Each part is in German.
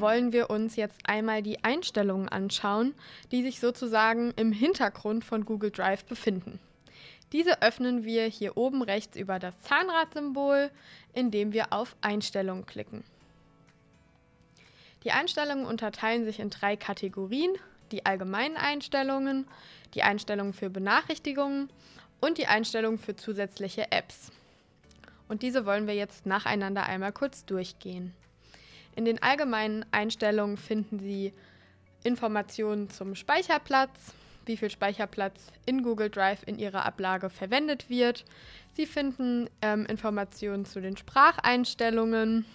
wollen wir uns jetzt einmal die Einstellungen anschauen, die sich sozusagen im Hintergrund von Google Drive befinden. Diese öffnen wir hier oben rechts über das Zahnradsymbol, indem wir auf Einstellungen klicken. Die Einstellungen unterteilen sich in drei Kategorien, die allgemeinen Einstellungen, die Einstellungen für Benachrichtigungen und die Einstellungen für zusätzliche Apps. Und diese wollen wir jetzt nacheinander einmal kurz durchgehen. In den allgemeinen Einstellungen finden Sie Informationen zum Speicherplatz, wie viel Speicherplatz in Google Drive in Ihrer Ablage verwendet wird. Sie finden ähm, Informationen zu den Spracheinstellungen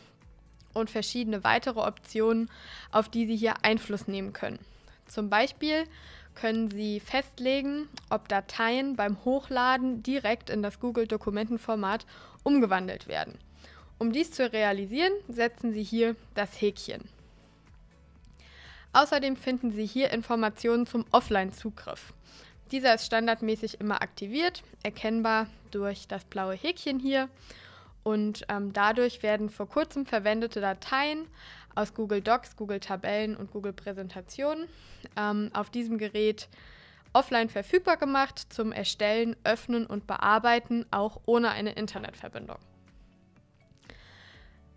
und verschiedene weitere Optionen, auf die Sie hier Einfluss nehmen können. Zum Beispiel können Sie festlegen, ob Dateien beim Hochladen direkt in das Google Dokumentenformat umgewandelt werden. Um dies zu realisieren, setzen Sie hier das Häkchen. Außerdem finden Sie hier Informationen zum Offline-Zugriff. Dieser ist standardmäßig immer aktiviert, erkennbar durch das blaue Häkchen hier. Und ähm, dadurch werden vor kurzem verwendete Dateien aus Google Docs, Google Tabellen und Google Präsentationen ähm, auf diesem Gerät offline verfügbar gemacht zum Erstellen, Öffnen und Bearbeiten, auch ohne eine Internetverbindung.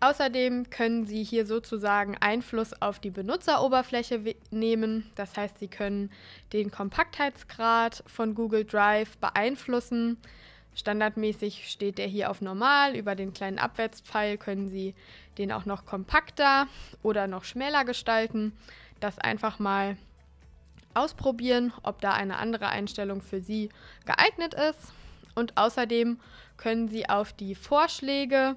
Außerdem können Sie hier sozusagen Einfluss auf die Benutzeroberfläche nehmen. Das heißt, Sie können den Kompaktheitsgrad von Google Drive beeinflussen. Standardmäßig steht der hier auf normal. Über den kleinen Abwärtspfeil können Sie den auch noch kompakter oder noch schmäler gestalten. Das einfach mal ausprobieren, ob da eine andere Einstellung für Sie geeignet ist. Und außerdem können Sie auf die Vorschläge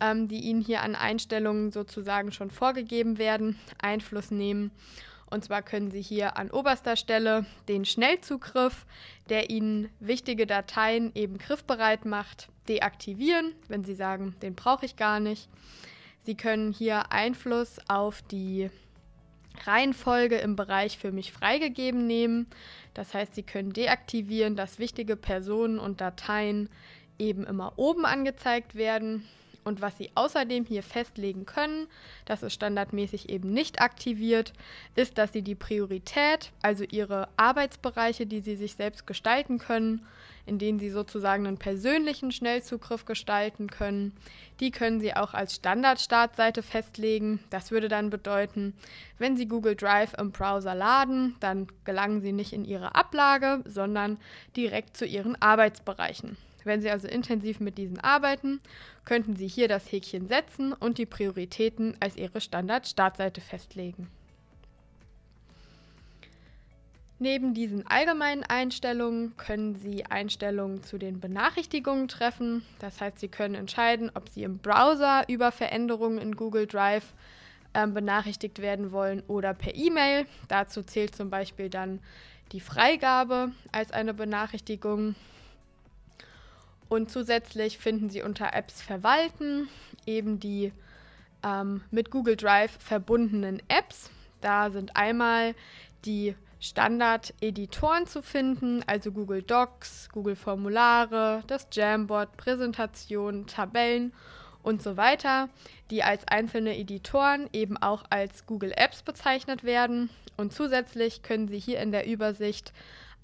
ähm, die ihnen hier an Einstellungen sozusagen schon vorgegeben werden, Einfluss nehmen. Und zwar können Sie hier an oberster Stelle den Schnellzugriff, der Ihnen wichtige Dateien eben griffbereit macht, deaktivieren, wenn Sie sagen, den brauche ich gar nicht. Sie können hier Einfluss auf die Reihenfolge im Bereich für mich freigegeben nehmen. Das heißt, Sie können deaktivieren, dass wichtige Personen und Dateien eben immer oben angezeigt werden. Und was Sie außerdem hier festlegen können, das ist standardmäßig eben nicht aktiviert, ist, dass Sie die Priorität, also Ihre Arbeitsbereiche, die Sie sich selbst gestalten können, in denen Sie sozusagen einen persönlichen Schnellzugriff gestalten können, die können Sie auch als Standardstartseite festlegen. Das würde dann bedeuten, wenn Sie Google Drive im Browser laden, dann gelangen Sie nicht in Ihre Ablage, sondern direkt zu Ihren Arbeitsbereichen. Wenn Sie also intensiv mit diesen arbeiten, könnten Sie hier das Häkchen setzen und die Prioritäten als Ihre Standard-Startseite festlegen. Neben diesen allgemeinen Einstellungen können Sie Einstellungen zu den Benachrichtigungen treffen. Das heißt, Sie können entscheiden, ob Sie im Browser über Veränderungen in Google Drive äh, benachrichtigt werden wollen oder per E-Mail. Dazu zählt zum Beispiel dann die Freigabe als eine Benachrichtigung. Und zusätzlich finden Sie unter Apps verwalten eben die ähm, mit Google Drive verbundenen Apps. Da sind einmal die Standard-Editoren zu finden, also Google Docs, Google Formulare, das Jamboard, Präsentationen, Tabellen und so weiter, die als einzelne Editoren eben auch als Google Apps bezeichnet werden. Und zusätzlich können Sie hier in der Übersicht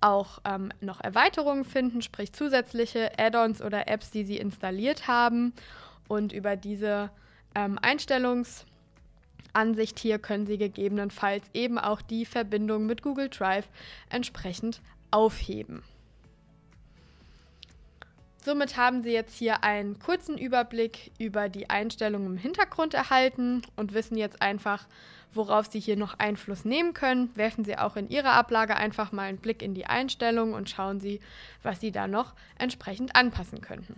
auch ähm, noch Erweiterungen finden, sprich zusätzliche Add-ons oder Apps, die Sie installiert haben. Und über diese ähm, Einstellungsansicht hier können Sie gegebenenfalls eben auch die Verbindung mit Google Drive entsprechend aufheben. Somit haben Sie jetzt hier einen kurzen Überblick über die Einstellungen im Hintergrund erhalten und wissen jetzt einfach, worauf Sie hier noch Einfluss nehmen können. Werfen Sie auch in Ihrer Ablage einfach mal einen Blick in die Einstellungen und schauen Sie, was Sie da noch entsprechend anpassen könnten.